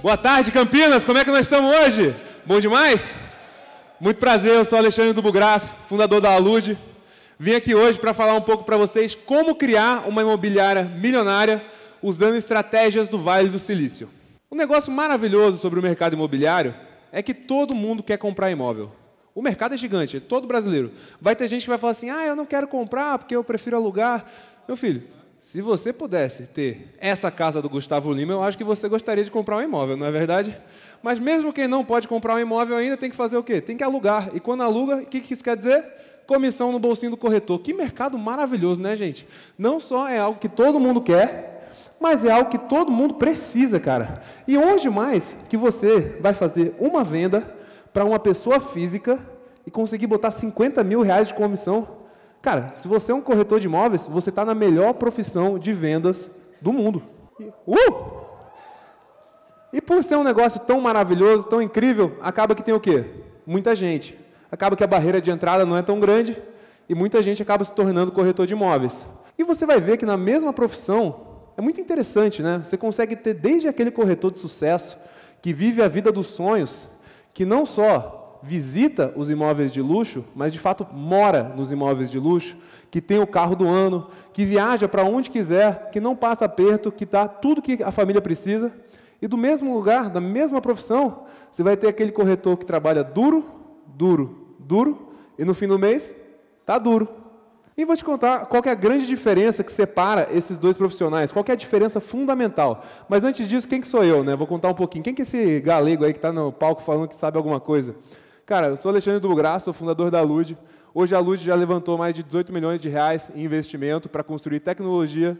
Boa tarde, Campinas! Como é que nós estamos hoje? Bom demais? Muito prazer, eu sou Alexandre do Bugraf, fundador da Alude. Vim aqui hoje para falar um pouco para vocês como criar uma imobiliária milionária usando estratégias do Vale do Silício. Um negócio maravilhoso sobre o mercado imobiliário é que todo mundo quer comprar imóvel. O mercado é gigante, é todo brasileiro. Vai ter gente que vai falar assim: ah, eu não quero comprar porque eu prefiro alugar. Meu filho, se você pudesse ter essa casa do Gustavo Lima, eu acho que você gostaria de comprar um imóvel, não é verdade? Mas mesmo quem não pode comprar um imóvel ainda tem que fazer o quê? Tem que alugar. E quando aluga, o que, isso quer dizer? Comissão no bolsinho do corretor. Que mercado maravilhoso, né, gente? Não só é algo que todo mundo quer, mas é algo que todo mundo precisa, cara. E onde mais que você vai fazer uma venda para uma pessoa física e conseguir botar 50 mil reais de comissão Cara, se você é um corretor de imóveis, você está na melhor profissão de vendas do mundo. Uh! E por ser um negócio tão maravilhoso, tão incrível, acaba que tem o quê? Muita gente. Acaba que a barreira de entrada não é tão grande e muita gente acaba se tornando corretor de imóveis. E você vai ver que na mesma profissão é muito interessante, né? Você consegue ter desde aquele corretor de sucesso que vive a vida dos sonhos, que não só visita os imóveis de luxo, mas de fato mora nos imóveis de luxo, que tem o carro do ano, que viaja para onde quiser, que não passa aperto, que dá tudo que a família precisa. E do mesmo lugar, da mesma profissão, você vai ter aquele corretor que trabalha duro, duro, duro, e no fim do mês está duro. E vou te contar qual é a grande diferença que separa esses dois profissionais, qual é a diferença fundamental. Mas antes disso, quem que sou eu, né? Vou contar um pouquinho. Quem que é esse galego aí que está no palco falando que sabe alguma coisa? Cara, eu sou Alexandre Graça, sou fundador da Lud. Hoje a Lud já levantou mais de 18 milhões de reais em investimento para construir tecnologia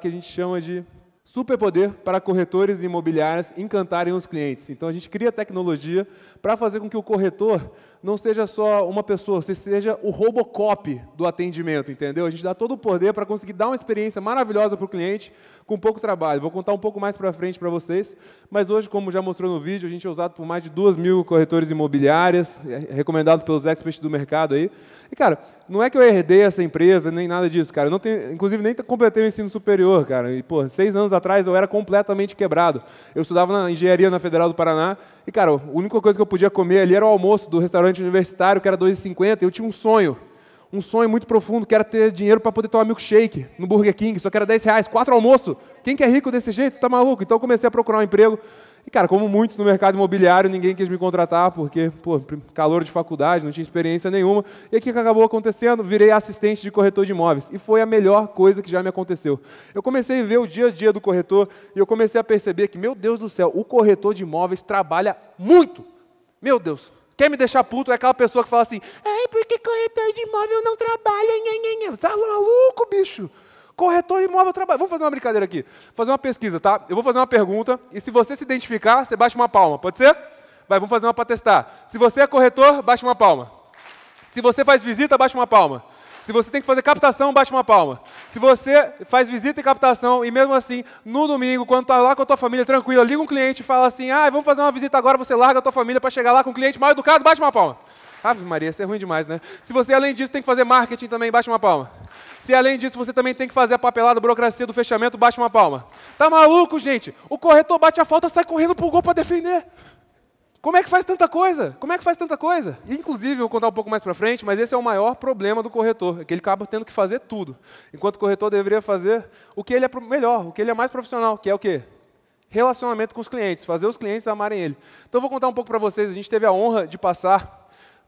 que a gente chama de superpoder para corretores e imobiliárias encantarem os clientes. Então a gente cria tecnologia para fazer com que o corretor não seja só uma pessoa, você seja o Robocop do atendimento, entendeu? A gente dá todo o poder para conseguir dar uma experiência maravilhosa para o cliente com pouco trabalho. Vou contar um pouco mais para frente para vocês, mas hoje, como já mostrou no vídeo, a gente é usado por mais de 2 mil corretores imobiliárias, é, recomendado pelos experts do mercado aí. E, cara, não é que eu herdei essa empresa, nem nada disso, cara. Eu não tenho, inclusive, nem completei o ensino superior, cara. E, pô, seis anos atrás eu era completamente quebrado. Eu estudava na engenharia na Federal do Paraná e, cara, a única coisa que eu podia comer ali era o almoço do restaurante universitário, que era 2,50. Eu tinha um sonho um sonho muito profundo, que era ter dinheiro para poder tomar milkshake no Burger King, só que era 10 reais, quatro almoço. Quem que é rico desse jeito? Você está maluco? Então comecei a procurar um emprego. E, cara, como muitos no mercado imobiliário, ninguém quis me contratar, porque, pô, calor de faculdade, não tinha experiência nenhuma. E o que acabou acontecendo? Virei assistente de corretor de imóveis. E foi a melhor coisa que já me aconteceu. Eu comecei a ver o dia a dia do corretor e eu comecei a perceber que, meu Deus do céu, o corretor de imóveis trabalha muito. Meu Deus, Quer me deixar puto é aquela pessoa que fala assim: Ai, porque corretor de imóvel não trabalha? Nha, nha, nha. Você tá maluco, bicho? Corretor de imóvel trabalha. Vamos fazer uma brincadeira aqui. Vou fazer uma pesquisa, tá? Eu vou fazer uma pergunta e se você se identificar, você bate uma palma. Pode ser? Vai, vamos fazer uma para testar. Se você é corretor, bate uma palma. Se você faz visita, bate uma palma. Se você tem que fazer captação, bate uma palma. Se você faz visita e captação, e mesmo assim, no domingo, quando está lá com a tua família tranquila, liga um cliente e fala assim: ah, vamos fazer uma visita agora, você larga a tua família para chegar lá com um cliente mal educado, bate uma palma. Ave Maria, isso é ruim demais, né? Se você, além disso, tem que fazer marketing também, bate uma palma. Se, além disso, você também tem que fazer a papelada, a burocracia do fechamento, bate uma palma. Tá maluco, gente? O corretor bate a falta, sai correndo pro gol para defender. Como é que faz tanta coisa? Como é que faz tanta coisa? E, inclusive, eu vou contar um pouco mais para frente, mas esse é o maior problema do corretor, é que ele acaba tendo que fazer tudo, enquanto o corretor deveria fazer o que ele é melhor, o que ele é mais profissional, que é o quê? Relacionamento com os clientes, fazer os clientes amarem ele. Então, eu vou contar um pouco para vocês. A gente teve a honra de passar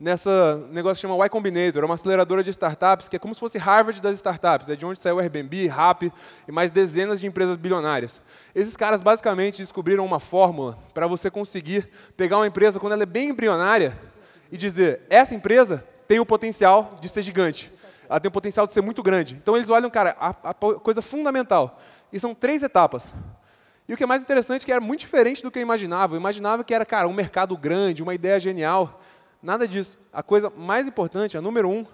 nessa negócio que chama Y Combinator, é uma aceleradora de startups que é como se fosse Harvard das startups, é de onde saiu o Airbnb, Rap e mais dezenas de empresas bilionárias. Esses caras basicamente descobriram uma fórmula para você conseguir pegar uma empresa quando ela é bem embrionária e dizer: essa empresa tem o potencial de ser gigante. Ela tem o potencial de ser muito grande. Então eles olham, cara, a, a coisa fundamental. E são três etapas. E o que é mais interessante é que era muito diferente do que eu imaginava. Eu imaginava que era, cara, um mercado grande, uma ideia genial. Nada disso. A coisa mais importante, a número um,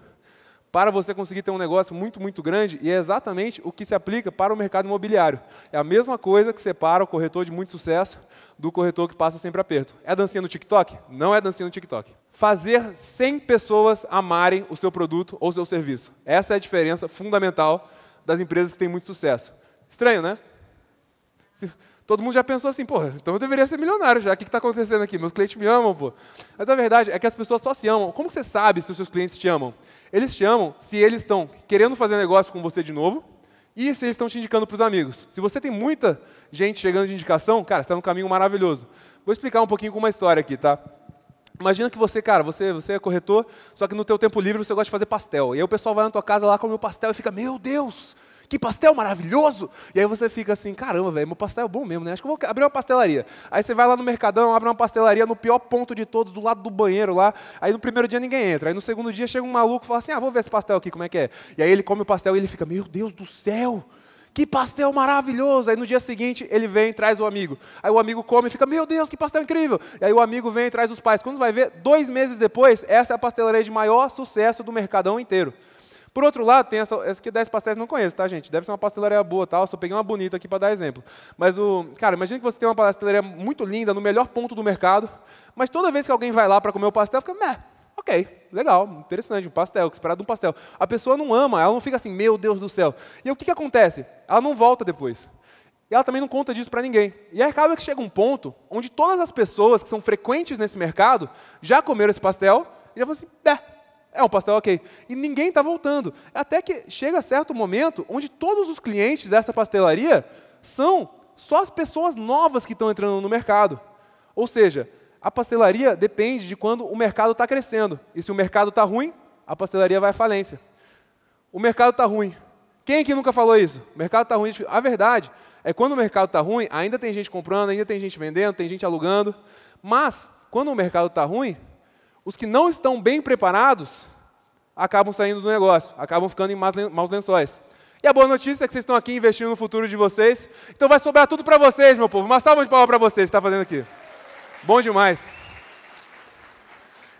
para você conseguir ter um negócio muito, muito grande, e é exatamente o que se aplica para o mercado imobiliário. É a mesma coisa que separa o corretor de muito sucesso do corretor que passa sempre aperto. É dancinha no TikTok? Não é dancinha no TikTok. Fazer 100 pessoas amarem o seu produto ou seu serviço. Essa é a diferença fundamental das empresas que têm muito sucesso. Estranho, né? Todo mundo já pensou assim, pô, então eu deveria ser milionário já. O que está acontecendo aqui? Meus clientes me amam, pô. Mas a verdade é que as pessoas só se amam. Como você sabe se os seus clientes te amam? Eles te amam se eles estão querendo fazer negócio com você de novo e se eles estão te indicando para os amigos. Se você tem muita gente chegando de indicação, cara, está no caminho maravilhoso. Vou explicar um pouquinho com uma história aqui, tá? Imagina que você, cara, você, você é corretor, só que no teu tempo livre você gosta de fazer pastel. E aí o pessoal vai na tua casa lá, come o pastel e fica, meu Deus, que pastel maravilhoso! E aí você fica assim, caramba, velho, meu pastel é bom mesmo, né? Acho que eu vou abrir uma pastelaria. Aí você vai lá no Mercadão, abre uma pastelaria no pior ponto de todos, do lado do banheiro lá. Aí no primeiro dia ninguém entra. Aí no segundo dia chega um maluco e fala assim, ah, vou ver esse pastel aqui, como é que é? E aí ele come o pastel e ele fica, meu Deus do céu! Que pastel maravilhoso! Aí no dia seguinte ele vem e traz o amigo. Aí o amigo come e fica, meu Deus, que pastel incrível! E aí o amigo vem e traz os pais. Quando você vai ver, dois meses depois, essa é a pastelaria de maior sucesso do mercadão inteiro. Por outro lado, tem essa, essa que 10 pastéis não conheço, tá, gente? Deve ser uma pastelaria boa, tal. Tá? Só peguei uma bonita aqui para dar exemplo. Mas o cara, imagina que você tem uma pastelaria muito linda no melhor ponto do mercado, mas toda vez que alguém vai lá para comer o pastel, fica, meh, ok, legal, interessante, um pastel, que esperar de um pastel. A pessoa não ama, ela não fica assim, meu Deus do céu. E o que, que acontece? Ela não volta depois. E ela também não conta disso para ninguém. E aí acaba que chega um ponto onde todas as pessoas que são frequentes nesse mercado já comeram esse pastel e já falam assim, é, é um pastel ok. E ninguém está voltando. Até que chega certo momento onde todos os clientes dessa pastelaria são só as pessoas novas que estão entrando no mercado. Ou seja, a pastelaria depende de quando o mercado está crescendo. E se o mercado está ruim, a pastelaria vai à falência. O mercado está ruim. Quem que nunca falou isso? O mercado está ruim. A verdade é quando o mercado está ruim, ainda tem gente comprando, ainda tem gente vendendo, tem gente alugando. Mas, quando o mercado está ruim, os que não estão bem preparados acabam saindo do negócio, acabam ficando em maus lençóis. E a boa notícia é que vocês estão aqui investindo no futuro de vocês. Então vai sobrar tudo para vocês, meu povo. Uma salva de palmas para vocês que está fazendo aqui. Bom demais.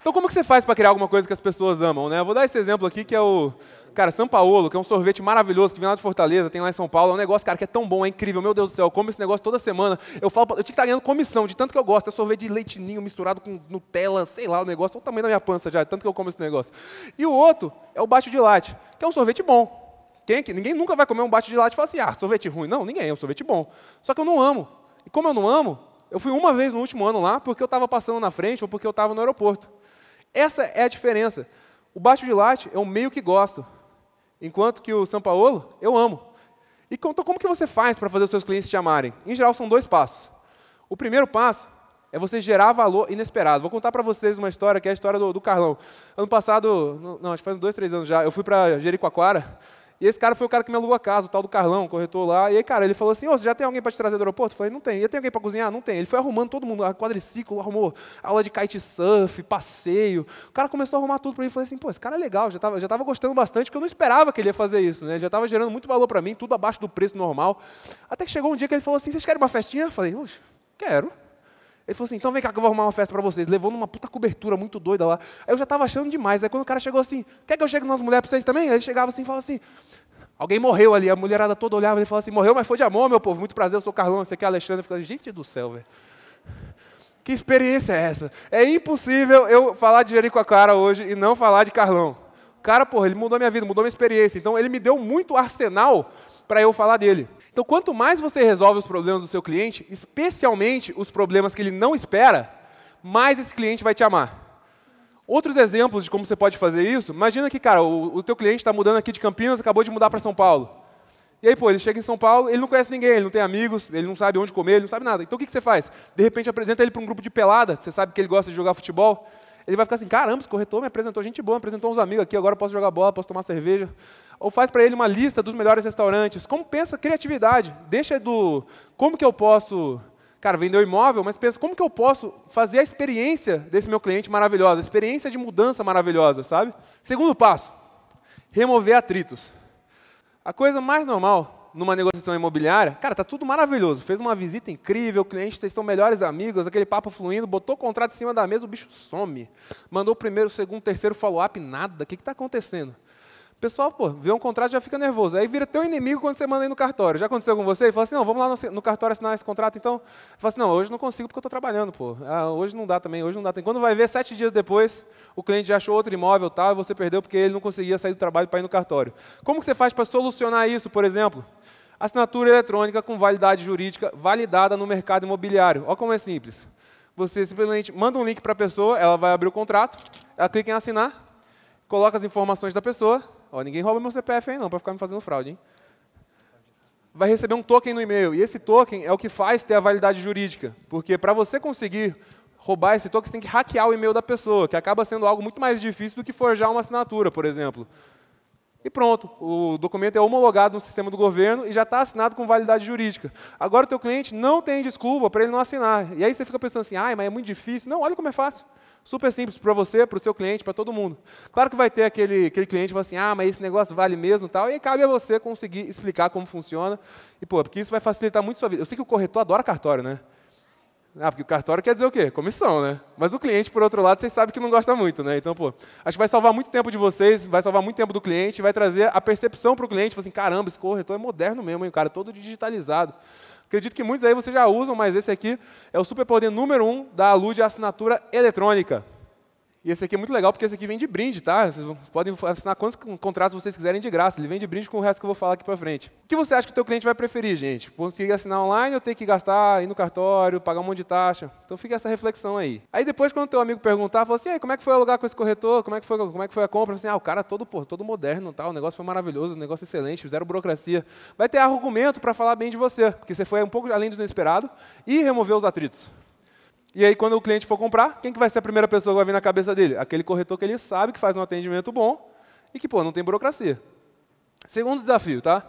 Então, como que você faz para criar alguma coisa que as pessoas amam? Né? Eu vou dar esse exemplo aqui, que é o, cara, São Paulo, que é um sorvete maravilhoso que vem lá de Fortaleza, tem lá em São Paulo. É um negócio, cara, que é tão bom, é incrível. Meu Deus do céu, eu como esse negócio toda semana. Eu falo, eu tinha que estar tá ganhando comissão de tanto que eu gosto. É sorvete de leitinho misturado com Nutella, sei lá, o negócio. Olha o tamanho da minha pança já, tanto que eu como esse negócio. E o outro é o bate de latte, que é um sorvete bom. Quem é que, ninguém nunca vai comer um bate de latte e falar assim, ah, sorvete ruim. Não, ninguém, é um sorvete bom. Só que eu não amo. E como eu não amo, eu fui uma vez no último ano lá porque eu estava passando na frente ou porque eu estava no aeroporto. Essa é a diferença. O baixo de latte é um meio que gosto, enquanto que o São Paulo eu amo. E então, como que você faz para fazer os seus clientes te amarem? Em geral, são dois passos. O primeiro passo é você gerar valor inesperado. Vou contar para vocês uma história que é a história do, do Carlão. Ano passado, não, acho que faz dois, três anos já, eu fui para Jericoacoara e esse cara foi o cara que me alugou a casa, o tal do Carlão, corretor lá. E aí, cara, ele falou assim: Ô, você já tem alguém para te trazer do aeroporto? Eu falei: Não tem. E tem alguém para cozinhar? Não tem. Ele foi arrumando todo mundo, quadriciclo, arrumou aula de kitesurf, passeio. O cara começou a arrumar tudo para mim. Eu falei assim: pô, esse cara é legal, já tava, já tava gostando bastante, porque eu não esperava que ele ia fazer isso, né? Ele já tava gerando muito valor para mim, tudo abaixo do preço normal. Até que chegou um dia que ele falou assim: Vocês querem uma festinha? Eu falei: quero. Ele falou assim: então vem cá que eu vou arrumar uma festa para vocês. Levou numa puta cobertura muito doida lá. Aí eu já estava achando demais. Aí quando o cara chegou assim: quer que eu chegue nas mulheres para vocês também? Aí ele chegava assim e falava assim: alguém morreu ali. A mulherada toda olhava e falava assim: morreu, mas foi de amor, meu povo. Muito prazer, eu sou o Carlão, você aqui é Alexandre. Eu falei: gente do céu, velho. Que experiência é essa? É impossível eu falar de cara hoje e não falar de Carlão. O cara, porra, ele mudou minha vida, mudou minha experiência. Então ele me deu muito arsenal para eu falar dele. Então, quanto mais você resolve os problemas do seu cliente, especialmente os problemas que ele não espera, mais esse cliente vai te amar. Outros exemplos de como você pode fazer isso, imagina que, cara, o, o teu cliente está mudando aqui de Campinas, acabou de mudar para São Paulo. E aí, pô, ele chega em São Paulo, ele não conhece ninguém, ele não tem amigos, ele não sabe onde comer, ele não sabe nada. Então o que, que você faz? De repente apresenta ele para um grupo de pelada, que você sabe que ele gosta de jogar futebol ele vai ficar assim: caramba, esse corretor me apresentou gente boa, me apresentou uns amigos aqui, agora posso jogar bola, posso tomar cerveja. Ou faz para ele uma lista dos melhores restaurantes. Como pensa criatividade? Deixa do como que eu posso. Cara, vender o imóvel, mas pensa, como que eu posso fazer a experiência desse meu cliente maravilhosa, a experiência de mudança maravilhosa, sabe? Segundo passo, remover atritos. A coisa mais normal numa negociação imobiliária, cara, tá tudo maravilhoso. Fez uma visita incrível, cliente, vocês estão melhores amigos, aquele papo fluindo, botou o contrato em cima da mesa, o bicho some. Mandou o primeiro, o segundo, o terceiro follow-up, nada. O que está acontecendo? pessoal, pô, vê um contrato já fica nervoso. Aí vira teu inimigo quando você manda ele no cartório. Já aconteceu com você? E fala assim, não, vamos lá no, cartório assinar esse contrato, então. Fala assim, não, hoje não consigo porque eu estou trabalhando, pô. Ah, hoje não dá também, hoje não dá. Quando vai ver, sete dias depois, o cliente já achou outro imóvel tal, e você perdeu porque ele não conseguia sair do trabalho para ir no cartório. Como que você faz para solucionar isso, por exemplo? Assinatura eletrônica com validade jurídica validada no mercado imobiliário. Olha como é simples. Você simplesmente manda um link para a pessoa, ela vai abrir o contrato, ela clica em assinar, coloca as informações da pessoa, Ó, ninguém rouba meu CPF aí não, para ficar me fazendo fraude, hein? Vai receber um token no e-mail. E esse token é o que faz ter a validade jurídica. Porque para você conseguir roubar esse token, você tem que hackear o e-mail da pessoa, que acaba sendo algo muito mais difícil do que forjar uma assinatura, por exemplo. E pronto, o documento é homologado no sistema do governo e já está assinado com validade jurídica. Agora o teu cliente não tem desculpa para ele não assinar. E aí você fica pensando assim, ai, mas é muito difícil. Não, olha como é fácil. Super simples para você, para o seu cliente, para todo mundo. Claro que vai ter aquele, aquele cliente que fala assim, ah, mas esse negócio vale mesmo tal, e aí cabe a você conseguir explicar como funciona, e pô, porque isso vai facilitar muito a sua vida. Eu sei que o corretor adora cartório, né? Ah, porque o cartório quer dizer o quê? Comissão, né? Mas o cliente, por outro lado, vocês sabem que não gosta muito, né? Então, pô, acho que vai salvar muito tempo de vocês, vai salvar muito tempo do cliente, vai trazer a percepção para o cliente, assim, caramba, esse corretor é moderno mesmo, hein? O cara é todo digitalizado. Acredito que muitos aí vocês já usam, mas esse aqui é o superpoder número um da alude de assinatura eletrônica. E esse aqui é muito legal porque esse aqui vem de brinde, tá? Vocês podem assinar quantos contratos vocês quiserem de graça. Ele vem de brinde com o resto que eu vou falar aqui para frente. O que você acha que o teu cliente vai preferir, gente? Conseguir assinar online ou ter que gastar, ir no cartório, pagar um monte de taxa? Então fica essa reflexão aí. Aí depois, quando o teu amigo perguntar, fala assim, como é que foi alugar com esse corretor? Como é que foi, como é que foi a compra? Assim, ah, o cara é todo, pô, todo moderno, tal. Tá? o negócio foi maravilhoso, o negócio excelente, fizeram burocracia. Vai ter argumento para falar bem de você, porque você foi um pouco além do inesperado e removeu os atritos. E aí, quando o cliente for comprar, quem que vai ser a primeira pessoa que vai vir na cabeça dele? Aquele corretor que ele sabe que faz um atendimento bom e que, pô, não tem burocracia. Segundo desafio, tá?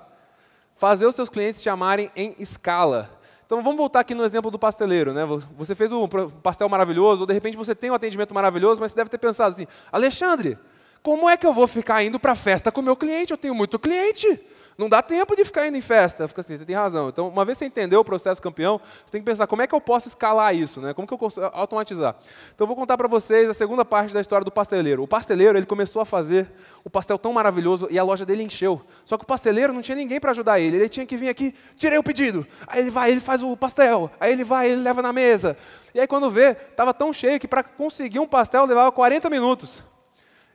Fazer os seus clientes te amarem em escala. Então vamos voltar aqui no exemplo do pasteleiro, né? Você fez um pastel maravilhoso, ou de repente você tem um atendimento maravilhoso, mas você deve ter pensado assim: Alexandre, como é que eu vou ficar indo para a festa com meu cliente? Eu tenho muito cliente. Não dá tempo de ficar indo em festa. Fica assim, você tem razão. Então, uma vez você entendeu o processo campeão, você tem que pensar como é que eu posso escalar isso, né? Como que eu posso automatizar? Então, eu vou contar para vocês a segunda parte da história do pasteleiro. O pasteleiro, ele começou a fazer o pastel tão maravilhoso e a loja dele encheu. Só que o pasteleiro não tinha ninguém para ajudar ele. Ele tinha que vir aqui, tirei o pedido. Aí ele vai, ele faz o pastel. Aí ele vai, ele leva na mesa. E aí quando vê, estava tão cheio que para conseguir um pastel levava 40 minutos.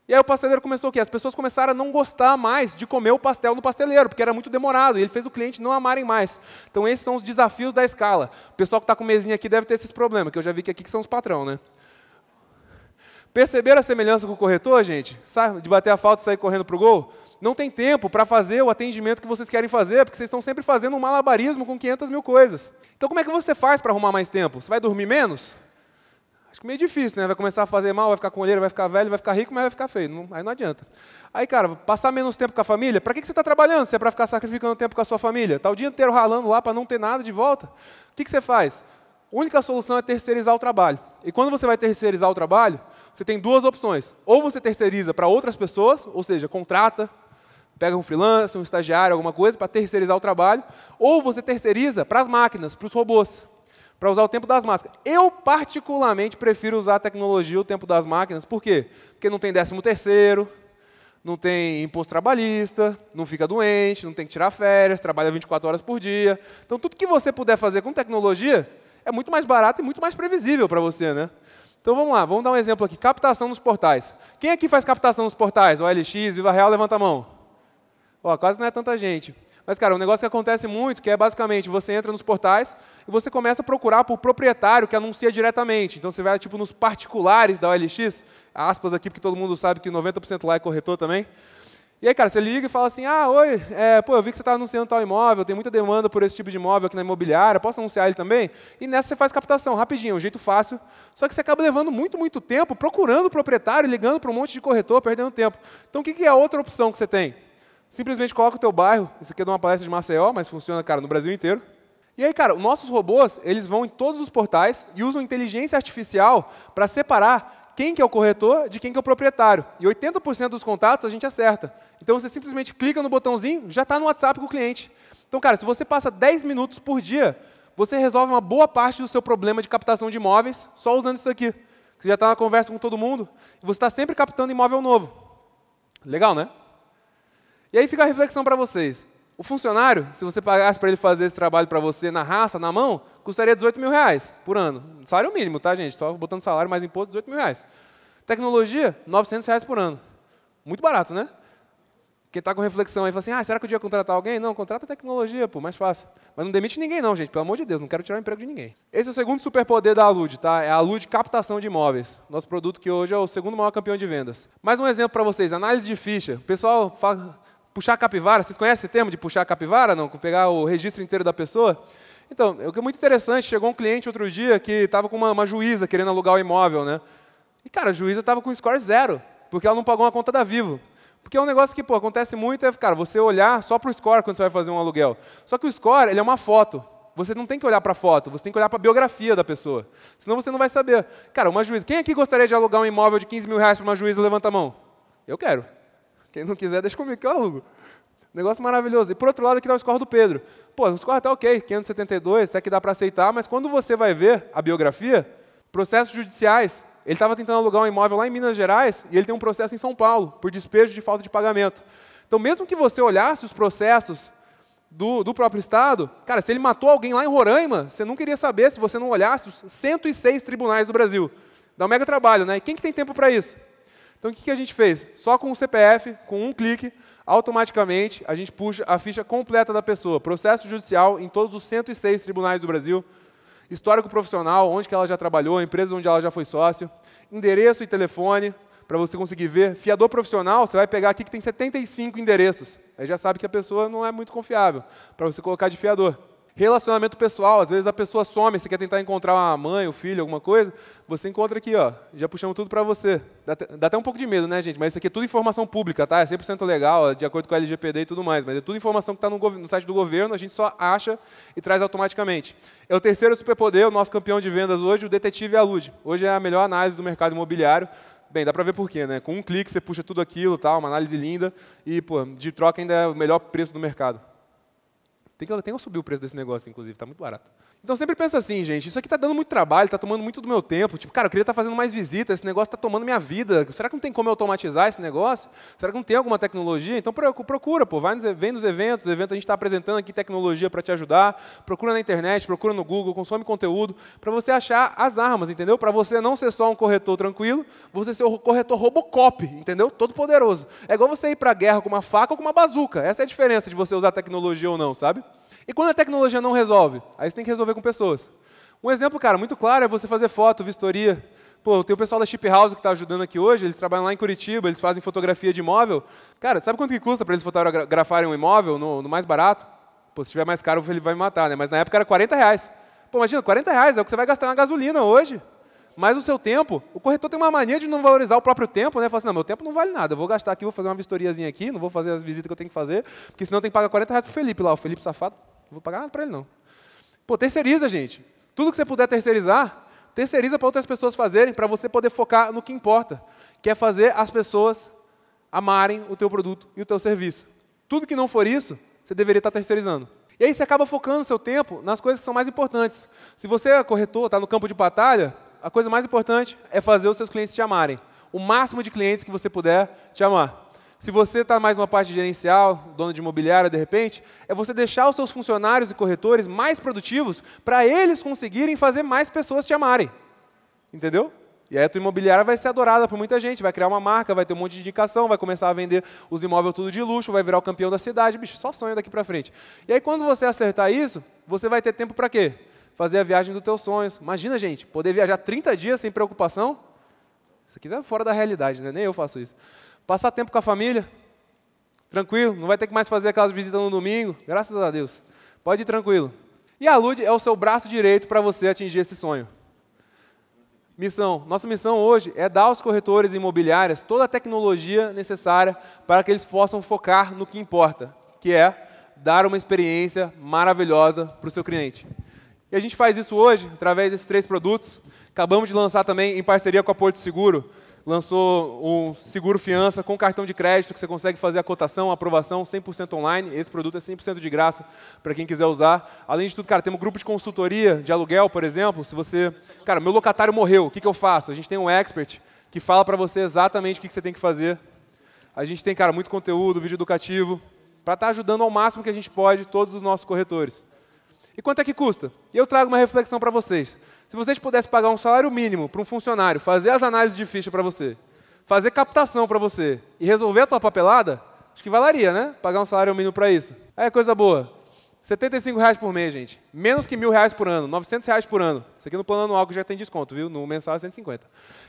E aí o pasteleiro começou o quê? As pessoas começaram a não gostar mais de comer o pastel no pasteleiro, porque era muito demorado, e ele fez o cliente não amarem mais. Então esses são os desafios da escala. O pessoal que está com mesinha aqui deve ter esses problemas, que eu já vi que aqui que são os patrão, né? Perceberam a semelhança com o corretor, gente? de bater a falta e sair correndo para o gol? Não tem tempo para fazer o atendimento que vocês querem fazer, porque vocês estão sempre fazendo um malabarismo com 500 mil coisas. Então como é que você faz para arrumar mais tempo? Você vai dormir menos? Acho que meio difícil, né? Vai começar a fazer mal, vai ficar com olheira, vai ficar velho, vai ficar rico, mas vai ficar feio. Não, aí não adianta. Aí, cara, passar menos tempo com a família, para que, que você está trabalhando? Se é para ficar sacrificando tempo com a sua família? Está o dia inteiro ralando lá para não ter nada de volta? O que, que você faz? A única solução é terceirizar o trabalho. E quando você vai terceirizar o trabalho, você tem duas opções. Ou você terceiriza para outras pessoas, ou seja, contrata, pega um freelancer, um estagiário, alguma coisa, para terceirizar o trabalho. Ou você terceiriza para as máquinas, para os robôs para usar o tempo das máscaras. Eu, particularmente, prefiro usar a tecnologia o tempo das máquinas. Por quê? Porque não tem décimo terceiro, não tem imposto trabalhista, não fica doente, não tem que tirar férias, trabalha 24 horas por dia. Então, tudo que você puder fazer com tecnologia é muito mais barato e muito mais previsível para você, né? Então vamos lá, vamos dar um exemplo aqui. Captação nos portais. Quem aqui faz captação nos portais? OLX, Viva Real, levanta a mão. Ó, quase não é tanta gente. Mas, cara, um negócio que acontece muito, que é basicamente, você entra nos portais e você começa a procurar por proprietário que anuncia diretamente. Então, você vai, tipo, nos particulares da OLX, aspas aqui, porque todo mundo sabe que 90% lá é corretor também. E aí, cara, você liga e fala assim, ah, oi, é, pô, eu vi que você está anunciando tal imóvel, tem muita demanda por esse tipo de imóvel aqui na imobiliária, posso anunciar ele também? E nessa você faz captação, rapidinho, um jeito fácil, só que você acaba levando muito, muito tempo procurando o proprietário, ligando para um monte de corretor, perdendo tempo. Então, o que, que é a outra opção que você tem? Simplesmente coloca o teu bairro, isso aqui é de uma palestra de Maceió, mas funciona, cara, no Brasil inteiro. E aí, cara, nossos robôs, eles vão em todos os portais e usam inteligência artificial para separar quem que é o corretor de quem que é o proprietário. E 80% dos contatos a gente acerta. Então você simplesmente clica no botãozinho, já está no WhatsApp com o cliente. Então, cara, se você passa 10 minutos por dia, você resolve uma boa parte do seu problema de captação de imóveis só usando isso aqui. Você já está na conversa com todo mundo e você está sempre captando imóvel novo. Legal, né? E aí fica a reflexão para vocês. O funcionário, se você pagasse para ele fazer esse trabalho para você na raça, na mão, custaria 18 mil reais por ano. Salário mínimo, tá, gente? Só botando salário mais imposto, 18 mil reais. Tecnologia, 900 reais por ano. Muito barato, né? Quem está com reflexão aí fala assim: ah, será que eu devia contratar alguém? Não, contrata tecnologia, pô, mais fácil. Mas não demite ninguém, não, gente, pelo amor de Deus, não quero tirar o emprego de ninguém. Esse é o segundo superpoder da Alude, tá? É a Alude Captação de Imóveis. Nosso produto que hoje é o segundo maior campeão de vendas. Mais um exemplo para vocês: análise de ficha. O pessoal fala puxar a capivara. Vocês conhecem esse termo de puxar a capivara? Não, pegar o registro inteiro da pessoa? Então, é o que é muito interessante, chegou um cliente outro dia que estava com uma, uma, juíza querendo alugar o um imóvel, né? E, cara, a juíza estava com score zero, porque ela não pagou uma conta da Vivo. Porque é um negócio que, pô, acontece muito, é, cara, você olhar só para o score quando você vai fazer um aluguel. Só que o score, ele é uma foto. Você não tem que olhar para a foto, você tem que olhar para a biografia da pessoa. Senão você não vai saber. Cara, uma juíza, quem aqui gostaria de alugar um imóvel de 15 mil reais para uma juíza? Levanta a mão. Eu quero. Quem não quiser, deixa comigo, que eu alugo. Negócio maravilhoso. E por outro lado, aqui está o score do Pedro. Pô, o score está ok, 572, até que dá para aceitar, mas quando você vai ver a biografia, processos judiciais, ele estava tentando alugar um imóvel lá em Minas Gerais e ele tem um processo em São Paulo, por despejo de falta de pagamento. Então, mesmo que você olhasse os processos do, do próprio Estado, cara, se ele matou alguém lá em Roraima, você não queria saber se você não olhasse os 106 tribunais do Brasil. Dá um mega trabalho, né? E quem que tem tempo para isso? Então o que, que a gente fez? Só com o CPF, com um clique, automaticamente a gente puxa a ficha completa da pessoa. Processo judicial em todos os 106 tribunais do Brasil, histórico profissional, onde que ela já trabalhou, empresa onde ela já foi sócio, endereço e telefone, para você conseguir ver. Fiador profissional, você vai pegar aqui que tem 75 endereços. Aí já sabe que a pessoa não é muito confiável, para você colocar de fiador. Relacionamento pessoal, às vezes a pessoa some, você quer tentar encontrar a mãe, o filho, alguma coisa, você encontra aqui, ó, já puxamos tudo para você. Dá, dá, até um pouco de medo, né, gente? Mas isso aqui é tudo informação pública, tá? É 100% legal, de acordo com a LGPD e tudo mais, mas é tudo informação que está no, no, site do governo, a gente só acha e traz automaticamente. É o terceiro superpoder, o nosso campeão de vendas hoje, o detetive Alude. Hoje é a melhor análise do mercado imobiliário, Bem, dá para ver por quê, né? Com um clique você puxa tudo aquilo, tal, uma análise linda e, pô, de troca ainda é o melhor preço do mercado. Tem que, tem que subir o preço desse negócio, inclusive, está muito barato. Então sempre pensa assim, gente, isso aqui está dando muito trabalho, está tomando muito do meu tempo. Tipo, cara, eu queria estar tá fazendo mais visitas, esse negócio está tomando minha vida. Será que não tem como automatizar esse negócio? Será que não tem alguma tecnologia? Então procura, pô, vai nos, vem nos eventos, Eventos a gente está apresentando aqui tecnologia para te ajudar. Procura na internet, procura no Google, consome conteúdo para você achar as armas, entendeu? Para você não ser só um corretor tranquilo, você ser o corretor Robocop, entendeu? Todo poderoso. É igual você ir para a guerra com uma faca ou com uma bazuca. Essa é a diferença de você usar tecnologia ou não, sabe? E quando a tecnologia não resolve? Aí você tem que resolver com pessoas. Um exemplo, cara, muito claro é você fazer foto, vistoria. Pô, tem o pessoal da Chip House que está ajudando aqui hoje, eles trabalham lá em Curitiba, eles fazem fotografia de imóvel. Cara, sabe quanto que custa para eles fotografarem um imóvel no, no, mais barato? Pô, se tiver mais caro, ele vai me matar, né? Mas na época era 40 reais. Pô, imagina, 40 reais é o que você vai gastar na gasolina hoje. Mais o seu tempo. O corretor tem uma mania de não valorizar o próprio tempo, né? Fala assim, não, meu tempo não vale nada. Eu vou gastar aqui, vou fazer uma vistoriazinha aqui, não vou fazer as visitas que eu tenho que fazer, porque senão tem que pagar 40 reais pro Felipe lá, o Felipe safado. Não vou pagar nada para ele, não. Pô, terceiriza, gente. Tudo que você puder terceirizar, terceiriza para outras pessoas fazerem, para você poder focar no que importa, que é fazer as pessoas amarem o teu produto e o teu serviço. Tudo que não for isso, você deveria estar tá terceirizando. E aí você acaba focando o seu tempo nas coisas que são mais importantes. Se você é corretor, está no campo de batalha, a coisa mais importante é fazer os seus clientes te amarem. O máximo de clientes que você puder te amar. Se você está mais numa parte gerencial, dono de imobiliária, de repente, é você deixar os seus funcionários e corretores mais produtivos para eles conseguirem fazer mais pessoas te amarem. Entendeu? E aí a tua imobiliária vai ser adorada por muita gente, vai criar uma marca, vai ter um monte de indicação, vai começar a vender os imóveis tudo de luxo, vai virar o campeão da cidade, bicho, só sonho daqui para frente. E aí quando você acertar isso, você vai ter tempo para quê? Fazer a viagem dos teus sonhos. Imagina, gente, poder viajar 30 dias sem preocupação? Isso aqui é fora da realidade, né? Nem eu faço isso. Passar tempo com a família, tranquilo, não vai ter que mais fazer aquelas visitas no domingo, graças a Deus. Pode ir tranquilo. E a LUD é o seu braço direito para você atingir esse sonho. Missão. Nossa missão hoje é dar aos corretores imobiliários toda a tecnologia necessária para que eles possam focar no que importa, que é dar uma experiência maravilhosa para o seu cliente. E a gente faz isso hoje através desses três produtos. Acabamos de lançar também em parceria com a Porto Seguro lançou um seguro fiança com cartão de crédito, que você consegue fazer a cotação, a aprovação 100% online. Esse produto é 100% de graça para quem quiser usar. Além de tudo, cara, temos um grupo de consultoria de aluguel, por exemplo. Se você, cara, meu locatário morreu, o que, que eu faço? A gente tem um expert que fala para você exatamente o que, que você tem que fazer. A gente tem, cara, muito conteúdo, vídeo educativo, para estar tá ajudando ao máximo que a gente pode todos os nossos corretores. E quanto é que custa? E eu trago uma reflexão para vocês. Se vocês pudessem pagar um salário mínimo para um funcionário fazer as análises de ficha para você, fazer captação para você e resolver a tua papelada, acho que valeria, né? Pagar um salário mínimo para isso. Aí é coisa boa. 75 reais por mês, gente. Menos que mil reais por ano, 900 reais por ano. Isso aqui no plano anual que já tem desconto, viu? No mensal é 150.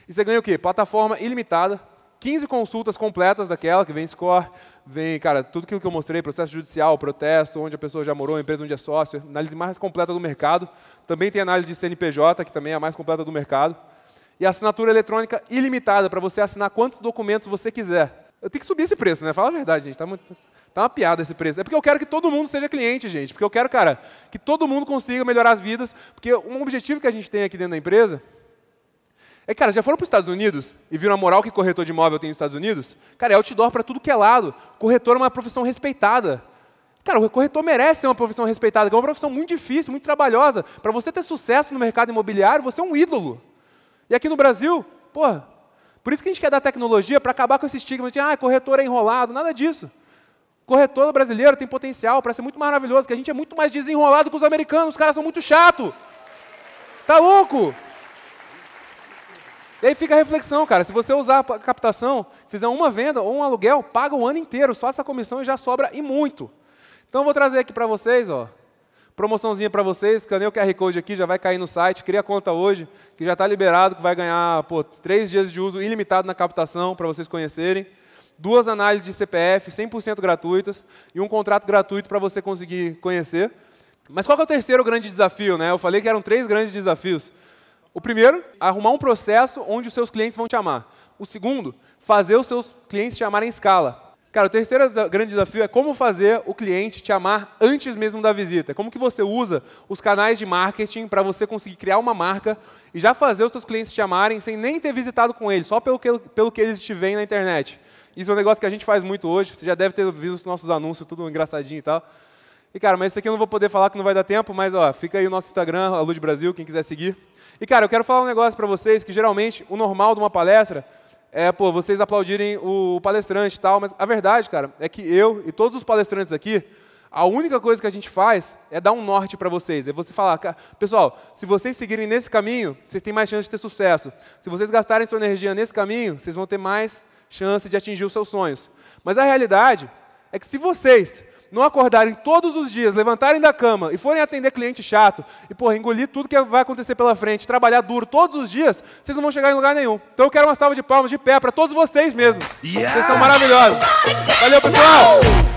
E você ganha o quê? Plataforma ilimitada, 15 consultas completas daquela, que vem score, vem, cara, tudo aquilo que eu mostrei, processo judicial, protesto, onde a pessoa já morou, empresa onde é sócio, análise mais completa do mercado. Também tem análise de CNPJ, que também é a mais completa do mercado. E assinatura eletrônica ilimitada, para você assinar quantos documentos você quiser. Eu tenho que subir esse preço, né? Fala a verdade, gente. Tá, muito, tá uma piada esse preço. É porque eu quero que todo mundo seja cliente, gente. Porque eu quero, cara, que todo mundo consiga melhorar as vidas. Porque um objetivo que a gente tem aqui dentro da empresa é, cara, já foram para os Estados Unidos e viram a moral que corretor de imóvel tem nos Estados Unidos? Cara, é outdoor para tudo que é lado. Corretor é uma profissão respeitada. Cara, o corretor merece ser uma profissão respeitada, que é uma profissão muito difícil, muito trabalhosa. Para você ter sucesso no mercado imobiliário, você é um ídolo. E aqui no Brasil, porra, por isso que a gente quer dar tecnologia para acabar com esse estigma de, ah, corretor é enrolado, nada disso. Corretor brasileiro tem potencial para ser muito maravilhoso, que a gente é muito mais desenrolado que os americanos, os caras são muito chato. Tá louco? E aí fica a reflexão, cara. Se você usar a captação, fizer uma venda ou um aluguel, paga o ano inteiro, só essa comissão e já sobra e muito. Então eu vou trazer aqui para vocês, ó, promoçãozinha para vocês, escaneia o QR Code aqui, já vai cair no site, cria conta hoje, que já está liberado, que vai ganhar pô, três dias de uso ilimitado na captação, para vocês conhecerem duas análises de CPF 100% gratuitas e um contrato gratuito para você conseguir conhecer. Mas qual é o terceiro grande desafio? Né? Eu falei que eram três grandes desafios. O primeiro, arrumar um processo onde os seus clientes vão te amar. O segundo, fazer os seus clientes te amarem em escala. Cara, o terceiro grande desafio é como fazer o cliente te amar antes mesmo da visita. Como que você usa os canais de marketing para você conseguir criar uma marca e já fazer os seus clientes te amarem sem nem ter visitado com eles, só pelo que, pelo que eles te veem na internet. Isso é um negócio que a gente faz muito hoje, você já deve ter visto os nossos anúncios, tudo engraçadinho e tal. E, cara, mas isso aqui eu não vou poder falar que não vai dar tempo, mas ó, fica aí o nosso Instagram, a Luz Brasil, quem quiser seguir. E, cara, eu quero falar um negócio para vocês que geralmente o normal de uma palestra é, pô, vocês aplaudirem o palestrante e tal, mas a verdade, cara, é que eu e todos os palestrantes aqui, a única coisa que a gente faz é dar um norte para vocês. É você falar, pessoal, se vocês seguirem nesse caminho, vocês têm mais chance de ter sucesso. Se vocês gastarem sua energia nesse caminho, vocês vão ter mais chance de atingir os seus sonhos. Mas a realidade é que se vocês não acordarem todos os dias, levantarem da cama e forem atender cliente chato e, porra, engolir tudo que vai acontecer pela frente, trabalhar duro todos os dias, vocês não vão chegar em lugar nenhum. Então eu quero uma salva de palmas de pé para todos vocês mesmo. Yeah. Vocês são maravilhosos. Valeu, pessoal!